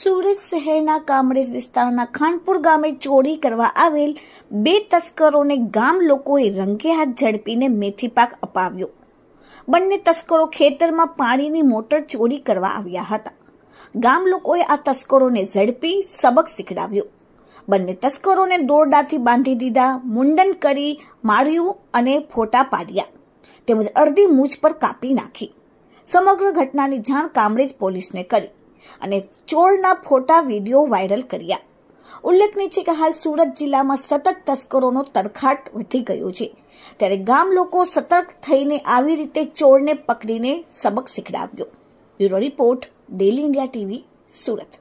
સુરત શહેરના કામરેજ વિસ્તારના ખાનપુર ગામે ચોરી કરવા આવેલ બે તસ્કરોને ગામ લોકોએ રંગે હાથ ઝડપીને મેથી પાક અપાવ્યો બંને તસ્કરો ખેતરમાં પાણીની મોટર ચોરી કરવા આવ્યા હતા ગામ લોકોએ આ તસ્કરોને ઝડપી સબક શીખડાવ્યો બંને તસ્કરોને દોરડાથી બાંધી દીધા મુંડન કરી માર્યું અને ફોટા પાડ્યા તેમજ અડધી મૂછ પર કાપી નાખી સમગ્ર ઘટનાની જાણ કામરેજ પોલીસને કરી અને ચોરના ફોટા વિડીયો વાયરલ કર્યા ઉલ્લેખનીય છે કે હાલ સુરત જિલ્લામાં સતત તસ્કરોનો તડખાટ વધી ગયો છે ત્યારે ગામ લોકો સતર્ક થઈને આવી રીતે ચોરને પકડીને સબક શીખડાવ્યો bureau report daily India TV Surat